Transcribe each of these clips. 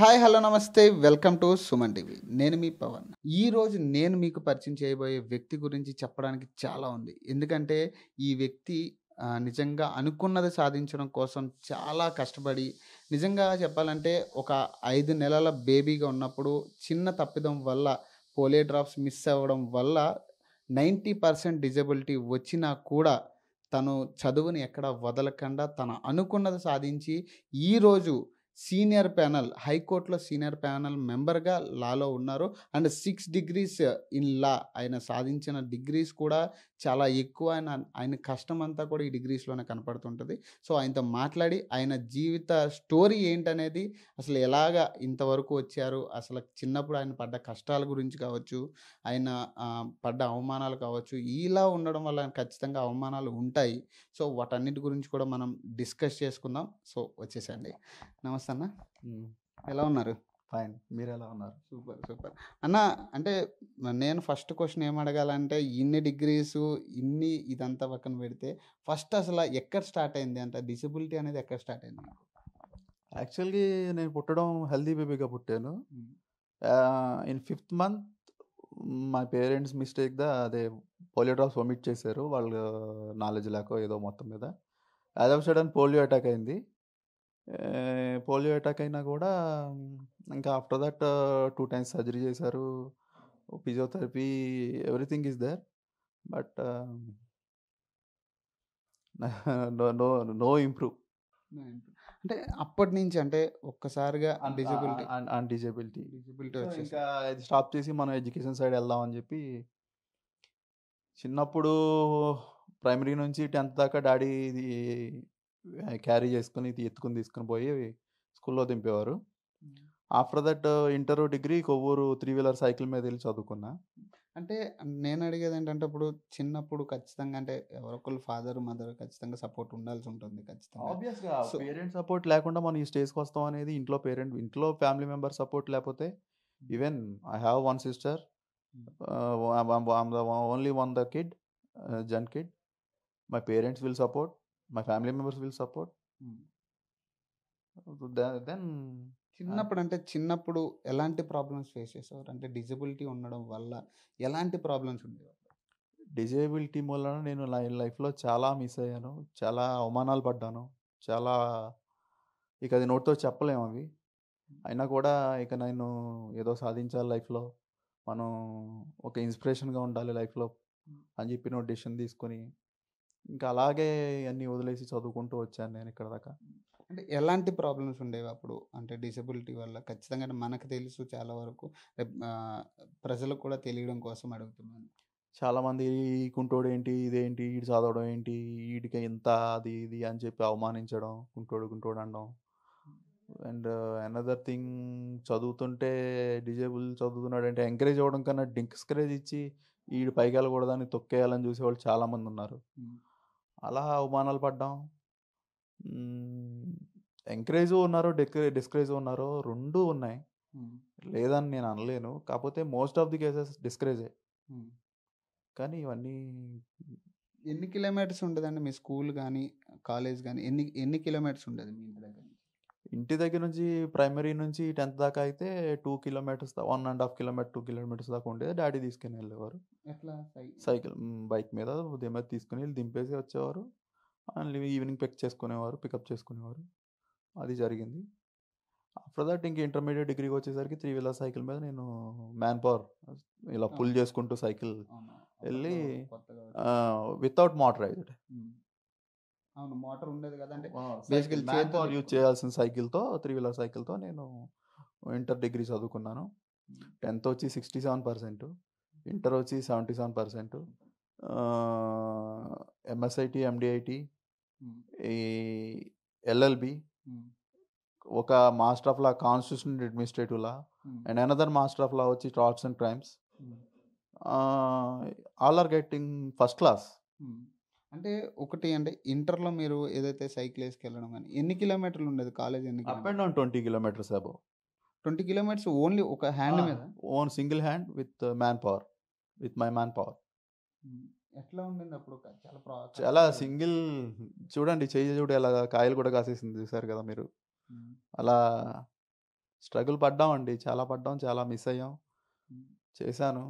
Hi hello నమస్తే welcome to Suman TV నేను మీ పవన్ ఈరోజు నేను మీకు పరిచయం చేయబోయే వ్యక్తి గురించి చెప్పడానికి చాలా ఉంది ఎందుకంటే ఈ వ్యక్తి నిజంగా అనుకున్నది సాధించడం కోసం చాలా కష్టపడి నిజంగా చెప్పాలంటే ఒక ఐదు నెలల బేబీగా ఉన్నప్పుడు చిన్న తప్పిదం వల్ల పోలియో డ్రాప్స్ మిస్ అవ్వడం వల్ల నైంటీ పర్సెంట్ డిజబిలిటీ వచ్చినా కూడా తను చదువుని ఎక్కడ వదలకుండా తన అనుకున్నది సాధించి ఈరోజు సీనియర్ ప్యానల్ హైకోర్టులో సీనియర్ ప్యానల్ మెంబర్గా లాలో ఉన్నారు and six degrees in law ఆయన సాధించిన డిగ్రీస్ కూడా చాలా ఎక్కువ ఆయన ఆయన కష్టం అంతా కూడా ఈ డిగ్రీస్లోనే కనపడుతుంటుంది సో ఆయనతో మాట్లాడి ఆయన జీవిత స్టోరీ ఏంటనేది అసలు ఎలాగ ఇంతవరకు వచ్చారు అసలు చిన్నప్పుడు ఆయన పడ్డ కష్టాల గురించి కావచ్చు ఆయన పడ్డ అవమానాలు కావచ్చు ఇలా ఉండడం వల్ల ఖచ్చితంగా అవమానాలు ఉంటాయి సో వాటన్నిటి గురించి కూడా మనం డిస్కస్ చేసుకుందాం సో వచ్చేసండి నమస్తే నమస్తే అన్న ఎలా ఉన్నారు ఫైన్ మీరు ఎలా ఉన్నారు సూపర్ సూపర్ అన్న అంటే నేను ఫస్ట్ క్వశ్చన్ ఏం అడగాలంటే ఇన్ని డిగ్రీస్ ఇన్ని ఇదంతా పక్కన పెడితే ఫస్ట్ అసలు ఎక్కడ స్టార్ట్ అయింది అంటే డిసబిలిటీ అనేది ఎక్కడ స్టార్ట్ అయింది యాక్చువల్గా నేను పుట్టడం హెల్దీ బేబీగా పుట్టాను ఇన్ ఫిఫ్త్ మంత్ మా పేరెంట్స్ మిస్టేక్ దా అదే పోలియో డ్రాప్స్ వమిట్ చేశారు వాళ్ళు నాలెడ్జ్ లేక ఏదో మొత్తం మీద as of sudden polio attack అయింది పోలియో అటాక్ అయినా కూడా ఇంకా after that two times surgery చేశారు physiotherapy everything is there but no no improve అంటే అప్పటి నుంచి అంటే ఒక్కసారిగా అన్డిజిబిలిటీ అన్డిజబిలిటీ డిజబిలిటీ ఇంకా ఇది స్టాప్ చేసి మనం ఎడ్యుకేషన్ సైడ్ వెళ్దాం అని చెప్పి చిన్నప్పుడు ప్రైమరీ నుంచి టెన్త్ దాకా డాడీ ఇది క్యారీ చేసుకుని ఎత్తుకుని తీసుకుని పోయి స్కూల్లో దింపేవారు after that inter degree Kovvur three wheeler cycle మీద వెళ్ళి చదువుకున్నా అంటే నేను అడిగేది ఏంటంటే ఇప్పుడు చిన్నప్పుడు ఖచ్చితంగా అంటే ఎవరొకరు ఫాదర్ మదర్ ఖచ్చితంగా సపోర్ట్ ఉండాల్సి ఉంటుంది ఖచ్చితంగా పేరెంట్ సపోర్ట్ లేకుండా మనం ఈ స్టేజ్కి వస్తాం అనేది ఇంట్లో పేరెంట్ ఇంట్లో ఫ్యామిలీ మెంబర్ సపోర్ట్ లేకపోతే even I have one sister only one the kid జన్ kid my parents will support my family members will support then చిన్నప్పుడు అంటే చిన్నప్పుడు ఎలాంటి ప్రాబ్లమ్స్ ఫేస్ చేసేవారు అంటే డిజబిలిటీ ఉండడం వల్ల ఎలాంటి ప్రాబ్లమ్స్ ఉండేవారు డిజేబిలిటీ మూలన నేను నా లైఫ్లో చాలా మిస్ అయ్యాను చాలా అవమానాలు పడ్డాను చాలా ఇక అది నోటితో చెప్పలేము అవి అయినా కూడా ఇక నేను ఏదో సాధించాలి లైఫ్లో మనం ఒక ఇన్స్పిరేషన్గా ఉండాలి లైఫ్లో అని చెప్పి నువ్వు డిసిషన్ తీసుకొని ఇంకా అలాగే అన్నీ వదిలేసి చదువుకుంటూ వచ్చాను నేను ఇక్కడ దాకా అంటే ఎలాంటి ప్రాబ్లమ్స్ ఉండేవి అప్పుడు అంటే డిసబిలిటీ వల్ల ఖచ్చితంగా మనకు తెలుసు చాలా వరకు ప్రజలకు కూడా తెలియడం కోసం అడుగుతున్నాను చాలామంది ఈ కుంటోడు ఏంటి ఇదేంటి వీడు చదవడం ఏంటి వీడికి ఇంత అది ఇది అని చెప్పి అవమానించడం కుంటోడు కుంటోడు అనడం అండ్ అనదర్ థింగ్ చదువుతుంటే డిజేబుల్ చదువుతున్నాడు అంటే ఎంకరేజ్ అవ్వడం కన్నా డింక్స్కరేజ్ ఇచ్చి వీడు పైకి వెళ్ళకూడదని తొక్కేయాలని చూసేవాళ్ళు చాలామంది ఉన్నారు అలా అవమానాలు పడ్డాం ఎంకరేజ్ ఉన్నారో డిస్కరే డిస్కరేజ్ ఉన్నారో రెండు ఉన్నాయి లేదని నేను అనలేను కాకపోతే మోస్ట్ ఆఫ్ ది కేసెస్ డిస్కరేజే కానీ ఇవన్నీ ఎన్ని కిలోమీటర్స్ ఉండదండి మీ స్కూల్ కానీ కాలేజ్ కానీ ఎన్ని ఎన్ని కిలోమీటర్స్ ఉంటుంది మీ ఇంటి దగ్గర ఇంటి దగ్గర నుంచి ప్రైమరీ నుంచి టెన్త్ దాకా అయితే two kilometres one and half kilometre two kilometres దాకా ఉండేది డాడీ తీసుకుని వెళ్ళేవారు సైకిల్ బైక్ మీద ఉదయం మీద తీసుకుని వెళ్ళి దింపేసి వచ్చేవారు అండ్ ఈవినింగ్ పిక్ చేసుకునేవారు పికప్ చేసుకునేవారు అది జరిగింది ఆఫ్టర్ దట్ ఇంక ఇంటర్మీడియట్ డిగ్రీకి వచ్చేసరికి త్రీ వీలర్ సైకిల్ మీద నేను మ్యాన్ పవర్ ఇలా పుల్ చేసుకుంటూ సైకిల్ వెళ్ళి వితౌట్ మోటరైజ్డ్ అవును మోటార్ ఉండేది బేసికల్ యూజ్ చేయాల్సిన సైకిల్తో త్రీ వీలర్ సైకిల్తో నేను ఇంటర్ డిగ్రీ చదువుకున్నాను టెన్త్ వచ్చి సిక్స్టీ సెవెన్ పర్సెంట్ ఇంటర్ వచ్చి seventy seven percent MSIT MDIT ఈ ఎల్ఎల్బి ఒక master of law constitution administrative law and another master of law వచ్చి tops and crimes all are getting first class అంటే ఒకటి అంటే ఇంటర్లో మీరు ఏదైతే సైకిల్ వేసుకెళ్ళడం కానీ ఎన్ని కిలోమీటర్లు ఉండేది కాలేజ్ ఎన్ని up and down twenty kilometres about twenty kilometres only ఒక హ్యాండ్ మీద own single hand with man power with my man power ఎట్లా ఉండింది అప్పుడు చాలా చాలా సింగిల్ చూడండి చేయి చూడు కాయలు కూడా కాసేసింది చూసారు కదా మీరు అలా స్ట్రగుల్ పడ్డామండి చాలా పడ్డాం చాలా మిస్ అయ్యాం చేశాను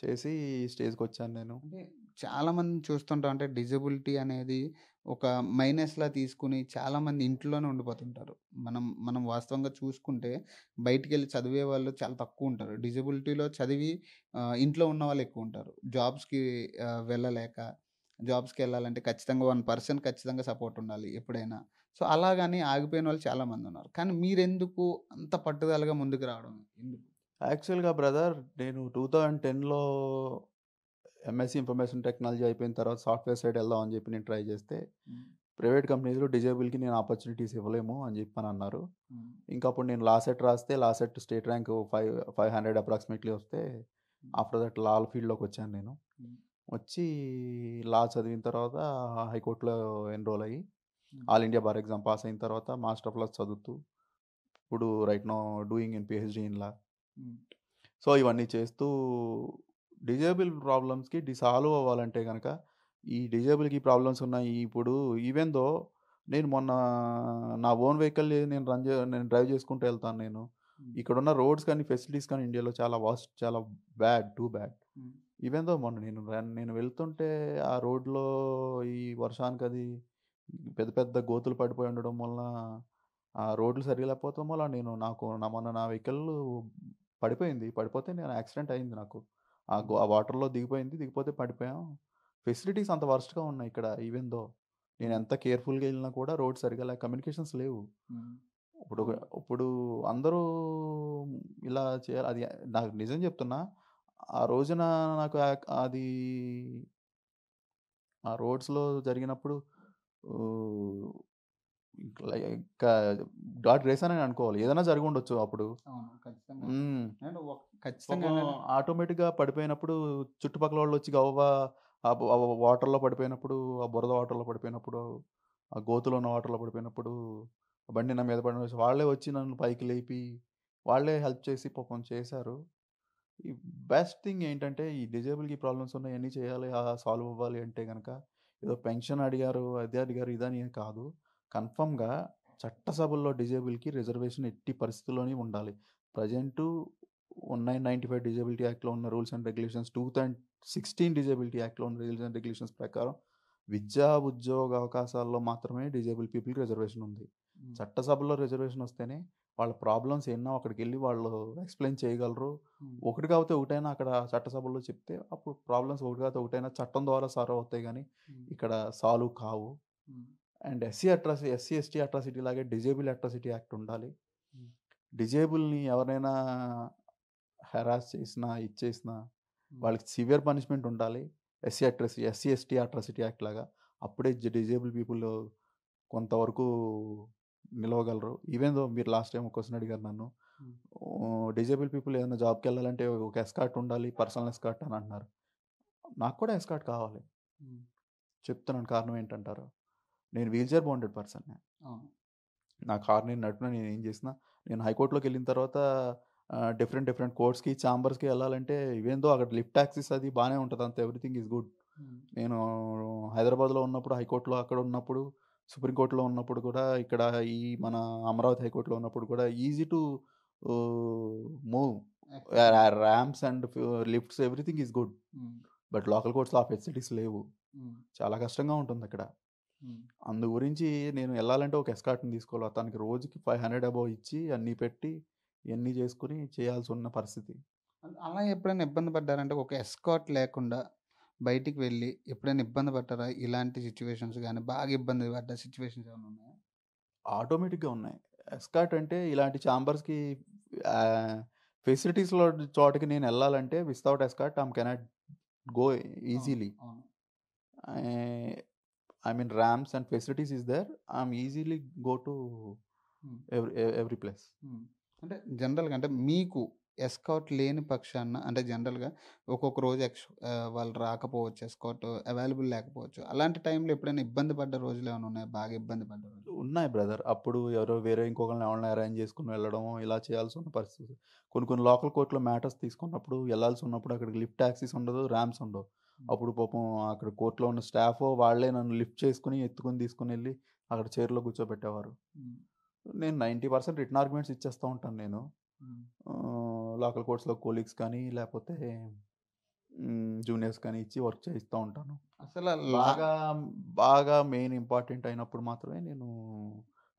చేసి స్టేజ్కి వచ్చాను నేను చాలామంది చూస్తుంటాం అంటే డిజబిలిటీ అనేది ఒక మైనస్లా తీసుకుని చాలామంది ఇంట్లోనే ఉండిపోతుంటారు మనం మనం వాస్తవంగా చూసుకుంటే బయటికి వెళ్ళి చదివే వాళ్ళు చాలా తక్కువ ఉంటారు డిజబిలిటీలో చదివి ఇంట్లో ఉన్న వాళ్ళు ఎక్కువ ఉంటారు జాబ్స్కి వెళ్ళలేక జాబ్స్కి వెళ్ళాలంటే ఖచ్చితంగా వన్ పర్సన్ ఖచ్చితంగా సపోర్ట్ ఉండాలి ఎప్పుడైనా సో అలాగని ఆగిపోయిన వాళ్ళు చాలామంది ఉన్నారు కానీ మీరెందుకు అంత పట్టుదలగా ముందుకు రావడం ఎందుకు యాక్చువల్గా బ్రదర్ నేను టూ థౌజండ్ టెన్లో ఎంఎస్సీ ఇన్ఫర్మేషన్ టెక్నాలజీ అయిపోయిన తర్వాత సాఫ్ట్వేర్ సైడ్ వెళ్దాం అని చెప్పి నేను ట్రై చేస్తే ప్రైవేట్ కంపెనీస్లో డిజేబుల్కి నేను ఆపర్చునిటీస్ ఇవ్వలేము అని చెప్పి అని అన్నారు ఇంకా అప్పుడు నేను సెట్ రాస్తే set state rank five five hundred approximately వస్తే ఆఫ్టర్ దట్ లాల్ ఫీల్డ్లోకి వచ్చాను నేను వచ్చి లా చదివిన తర్వాత హైకోర్టులో ఎన్రోల్ అయ్యి all India bar exam pass అయిన తర్వాత మాస్టర్ ఆఫ్ లాస్ చదువుతూ ఇప్పుడు right now doing in PhD in law so ఇవన్నీ చేస్తూ డిజేబుల్ ప్రాబ్లమ్స్కి డి సాల్వ్ అవ్వాలంటే కనుక ఈ డిజేబుల్కి ప్రాబ్లమ్స్ ఉన్నాయి ఇప్పుడు ఈవెన్ దో నేను మొన్న నా ఓన్ వెహికల్ నేను రన్ చే నేను డ్రైవ్ చేసుకుంటూ వెళ్తాను నేను ఇక్కడ ఉన్న రోడ్స్ కానీ ఫెసిలిటీస్ కానీ ఇండియాలో చాలా వాస్ట్ చాలా bad too bad even though మొన్న నేను నేను వెళ్తుంటే ఆ రోడ్లో ఈ వర్షానికి అది పెద్ద పెద్ద గోతులు పడిపోయి ఉండడం వల్ల ఆ రోడ్లు సరిగలేకపోవడం వల్ల నేను నాకు నా మొన్న నా వెహికల్ పడిపోయింది పడిపోతే నేను యాక్సిడెంట్ అయింది నాకు ఆ గో ఆ వాటర్లో దిగిపోయింది దిగిపోతే పడిపోయాం ఫెసిలిటీస్ అంత వర్స్ట్గా ఉన్నాయి ఇక్కడ ఈవెన్ దో నేను ఎంత కేర్ఫుల్గా వెళ్ళినా కూడా రోడ్ సరిగా లేక కమ్యూనికేషన్స్ లేవు ఇప్పుడు ఇప్పుడు అందరూ ఇలా చేయాలి అది నాకు నిజం చెప్తున్నా ఆ రోజున నాకు అది ఆ రోడ్స్లో జరిగినప్పుడు ఇంకా గాడ్ అని అనుకోవాలి ఏదైనా జరిగి ఉండొచ్చు అప్పుడు ఖచ్చితంగా ఆటోమేటిక్ గా పడిపోయినప్పుడు చుట్టుపక్కల వాళ్ళు వచ్చి గవ్వ వాటర్లో పడిపోయినప్పుడు ఆ బురద వాటర్లో పడిపోయినప్పుడు ఆ గోతులో ఉన్న వాటర్లో పడిపోయినప్పుడు బండి నా మీద పడిన వాళ్ళే వచ్చి నన్ను పైకి లేపి వాళ్ళే హెల్ప్ చేసి పాపం చేశారు ఈ బెస్ట్ థింగ్ ఏంటంటే ఈ డిజేబుల్ కి ప్రాబ్లమ్స్ ఉన్నాయి అన్ని చేయాలి సాల్వ్ అవ్వాలి అంటే కనుక ఏదో పెన్షన్ అడిగారు అదే అడిగారు ఇదని కాదు కన్ఫామ్గా చట్టసభల్లో డిజేబుల్కి రిజర్వేషన్ ఎట్టి పరిస్థితుల్లోనే ఉండాలి present one nine ninety five disability యాక్ట్లో ఉన్న rules and regulations two thousand sixteen disability యాక్ట్లో ఉన్న రూల్స్ అండ్ రెగ్యులేషన్స్ ప్రకారం విద్యా ఉద్యోగ అవకాశాల్లో మాత్రమే డిజేబుల్ పీపుల్కి రిజర్వేషన్ ఉంది చట్టసభలో రిజర్వేషన్ వస్తేనే వాళ్ళ ప్రాబ్లమ్స్ ఎన్నో అక్కడికి వెళ్ళి వాళ్ళు ఎక్స్ప్లెయిన్ చేయగలరు ఒకటి కాకపోతే ఒకటైనా అక్కడ చట్టసభలో చెప్తే అప్పుడు ప్రాబ్లమ్స్ ఒకటి కాకపోతే ఒకటైనా చట్టం ద్వారా సాల్వ్ అవుతాయి కానీ ఇక్కడ సాల్వ్ కావు and SC atrocity SC ST atrocity లాగే డిజేబుల్ అట్రాసిటీ యాక్ట్ ఉండాలి డిజేబుల్ని ఎవరైనా హెరాస్ చేసినా ఇచ్చేసినా వాళ్ళకి సివియర్ పనిష్మెంట్ ఉండాలి SC atrocity SC ST atrocity act లాగా అప్పుడే డిజేబుల్ పీపుల్ కొంతవరకు నిలవగలరు ఈవెన్ దో మీరు లాస్ట్ టైం క్వశ్చన్ అడిగారు నన్ను డిజేబుల్ పీపుల్ ఏదైనా జాబ్కి వెళ్ళాలంటే ఒక ఎస్కాట్ ఉండాలి పర్సనల్ ఎస్కాట్ అని అంటున్నారు నాకు కూడా ఎస్కాట్ కావాలి చెప్తున్నాను కారణం ఏంటంటారు నేను వీల్చైర్ బౌండెడ్ పర్సన్ నా కార్ నేను నడిపినా నేను ఏం చేసినా నేను హైకోర్టులోకి వెళ్ళిన తర్వాత డిఫరెంట్ డిఫరెంట్ కోర్ట్స్కి ఛాంబర్స్కి వెళ్ళాలంటే ఇవేందో అక్కడ లిఫ్ట్ ట్యాక్సీస్ అది బాగానే ఉంటుంది అంత ఎవ్రీథింగ్ ఈజ్ గుడ్ నేను హైదరాబాద్లో ఉన్నప్పుడు హైకోర్టులో అక్కడ ఉన్నప్పుడు సుప్రీంకోర్టులో ఉన్నప్పుడు కూడా ఇక్కడ ఈ మన అమరావతి హైకోర్టులో ఉన్నప్పుడు కూడా easy to move ramps and lifts everything is good but local కోర్ట్స్లో ఆ ఫెసిలిటీస్ లేవు చాలా కష్టంగా ఉంటుంది అక్కడ అందు గురించి నేను వెళ్ళాలంటే ఒక ఎస్కాట్ని తీసుకోవాలి తనకి రోజుకి ఫైవ్ హండ్రెడ్ అబౌవ్ ఇచ్చి అన్నీ పెట్టి ఇవన్నీ చేసుకుని చేయాల్సి ఉన్న పరిస్థితి అలా ఎప్పుడైనా ఇబ్బంది పడ్డారంటే ఒక ఎస్కాట్ లేకుండా బయటికి వెళ్ళి ఎప్పుడైనా ఇబ్బంది పడ్డారా ఇలాంటి సిచ్యువేషన్స్ కానీ బాగా ఇబ్బంది పడ్డ సిచ్యువేషన్స్ ఏమైనా ఉన్నాయా ఆటోమేటిక్గా ఉన్నాయి ఎస్కాట్ అంటే ఇలాంటి ఛాంబర్స్కి ఫెసిలిటీస్లో చోటకి నేను వెళ్ళాలంటే without escort I'm cannot go easily I mean ramps and facilities is there I'm easily go to every every place అంటే జనరల్గా అంటే మీకు ఎస్కౌట్ లేని పక్షాన అంటే జనరల్గా ఒక్కొక్క రోజు ఎక్స్ వాళ్ళు రాకపోవచ్చు ఎస్కౌట్ అవైలబుల్ లేకపోవచ్చు అలాంటి టైంలో ఎప్పుడైనా ఇబ్బంది పడ్డ రోజులు ఏమైనా ఉన్నాయి బాగా ఇబ్బంది పడ్డ రోజులు ఉన్నాయి బ్రదర్ అప్పుడు ఎవరో వేరే ఇంకొకరిని ఎవరైనా అరేంజ్ చేసుకుని వెళ్ళడం ఇలా చేయాల్సి ఉన్న పరిస్థితి కొన్ని కొన్ని లోకల్ కోర్టులో మ్యాటర్స్ తీసుకున్నప్పుడు వెళ్ళాల్సి ఉన్నప్పుడు అక్కడికి లిఫ్ట్ ట్యాక్సీస్ ఉండదు ర్యామ్స్ ఉండవు అప్పుడు పాపం అక్కడ కోర్టులో ఉన్న స్టాఫ్ వాళ్ళే నన్ను లిఫ్ట్ చేసుకుని ఎత్తుకుని తీసుకుని వెళ్ళి అక్కడ చైర్లో కూర్చోబెట్టేవారు నేను నైంటీ పర్సెంట్ రిటర్న్ ఆర్గ్యుమెంట్స్ ఇచ్చేస్తూ ఉంటాను నేను లోకల్ కోర్ట్స్లో కోలీగ్స్ కానీ లేకపోతే జూనియర్స్ కానీ ఇచ్చి వర్క్ చేయిస్తూ ఉంటాను అసలు బాగా బాగా మెయిన్ ఇంపార్టెంట్ అయినప్పుడు మాత్రమే నేను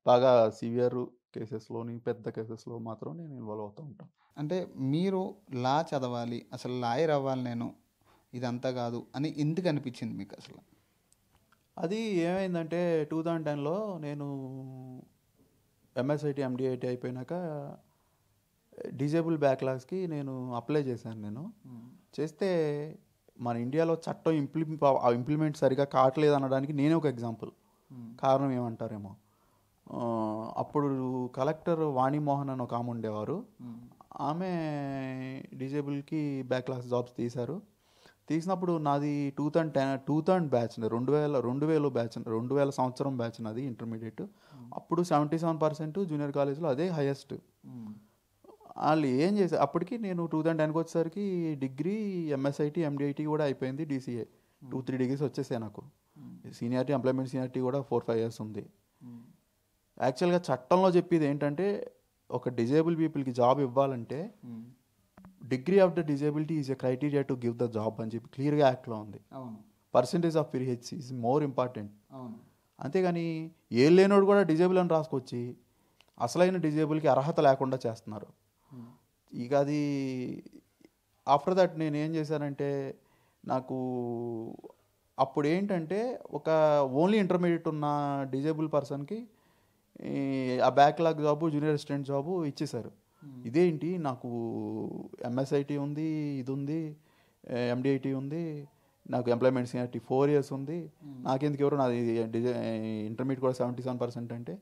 బాగా సివియర్ కేసెస్లోని పెద్ద కేసెస్లో మాత్రం నేను ఇన్వాల్వ్ అవుతూ ఉంటాను అంటే మీరు లా చదవాలి అసలు లాయర్ అవ్వాలి నేను ఇదంతా కాదు అని ఎందుకు అనిపించింది మీకు అసలు అది ఏమైందంటే టూ థౌజండ్ టెన్లో నేను ఎంఎస్ఐటి ఎండిఐటి అయిపోయినాక డిజేబుల్ బ్యాక్లాగ్స్కి నేను అప్లై చేశాను నేను hmm. చేస్తే మన ఇండియాలో చట్టం ఇంప్లిమెంట్ ఇంప్లిమెంట్ సరిగా కావట్లేదు అనడానికి నేనే ఒక ఎగ్జాంపుల్ hmm. కారణం ఏమంటారేమో అప్పుడు కలెక్టర్ వాణిమోహన్ అని ఒక ఆమె ఉండేవారు hmm. ఆమె డిజేబుల్కి బ్యాక్లాస్ జాబ్స్ తీశారు తీసినప్పుడు నాది two thousand ten two thousand batch రెండు వేల రెండు వేలు బ్యాచ్ రెండు వేల సంవత్సరం బ్యాచ్ నాది ఇంటర్మీడియట్ అప్పుడు సెవెంటీ సెవెన్ పర్సెంట్ జూనియర్ కాలేజ్లో అదే హైయెస్ట్ వాళ్ళు ఏం చేసే అప్పటికి నేను టూ థౌసండ్ టెన్కి వచ్చేసరికి డిగ్రీ ఎంఎస్ఐటి ఎండిఐటీ కూడా అయిపోయింది డీసీఏ టూ త్రీ డిగ్రీస్ వచ్చేసాయి నాకు సీనియారిటీ ఎంప్లాయ్మెంట్ సీనియారిటీ కూడా ఫోర్ ఫైవ్ ఇయర్స్ ఉంది యాక్చువల్గా చట్టంలో చెప్పేది ఏంటంటే ఒక డిజేబుల్ పీపుల్కి జాబ్ ఇవ్వాలంటే degree of the disability is a criteria to give the job అని చెప్పి క్లియర్గా యాక్ట్లో ఉంది పర్సంటేజ్ ఆఫ్ పిరిహెచ్ ఈజ్ మోర్ ఇంపార్టెంట్ అంతేగాని ఏ లేనోడు కూడా డిజేబుల్ అని రాసుకొచ్చి అసలైన డిజేబుల్కి అర్హత లేకుండా చేస్తున్నారు ఇక అది ఆఫ్టర్ దట్ నేను ఏం చేశానంటే నాకు అప్పుడు ఏంటంటే ఒక ఓన్లీ ఇంటర్మీడియట్ ఉన్న డిజేబుల్ పర్సన్కి ఆ backlog job junior assistant job ఇచ్చేశారు Hmm. ఇదేంటి నాకు ఎంఎస్ఐటి ఉంది ఇది ఉంది ఎండిఐటి ఉంది నాకు ఎంప్లాయ్మెంట్ సీనియారిటీ ఫోర్ ఇయర్స్ ఉంది hmm. నాకెందుకు ఎవరు నాది ఇంటర్మీడియట్ కూడా సెవెంటీ సెవెన్ పర్సెంట్ అంటే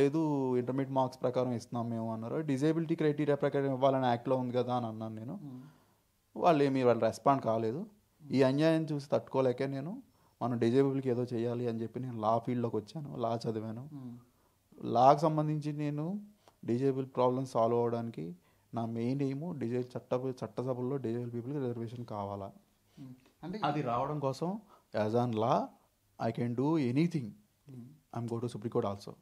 లేదు ఇంటర్మీడియట్ మార్క్స్ ప్రకారం ఇస్తున్నాం మేము అన్నారు డిజేబిలిటీ క్రైటీరియా ప్రకారం ఇవ్వాలని యాక్ట్లో ఉంది కదా అని అన్నాను నేను hmm. వాళ్ళు ఏమి వాళ్ళు రెస్పాండ్ కాలేదు ఈ అన్యాయం చూసి తట్టుకోలేక నేను మనం డిజేబుల్కి ఏదో చేయాలి అని చెప్పి నేను లా ఫీల్డ్లోకి వచ్చాను లా చదివాను లాకు సంబంధించి నేను డిజేబుల్ ప్రాబ్లమ్ సాల్వ్ అవ్వడానికి నా మెయిన్ ఎయిమ్ డిజే చట్ట చట్టసభల్లో డిజేబుల్ పీపుల్కి రిజర్వేషన్ కావాలా hmm. అంటే అది రావడం కోసం as on law I can do anything hmm. I'm go to supreme court also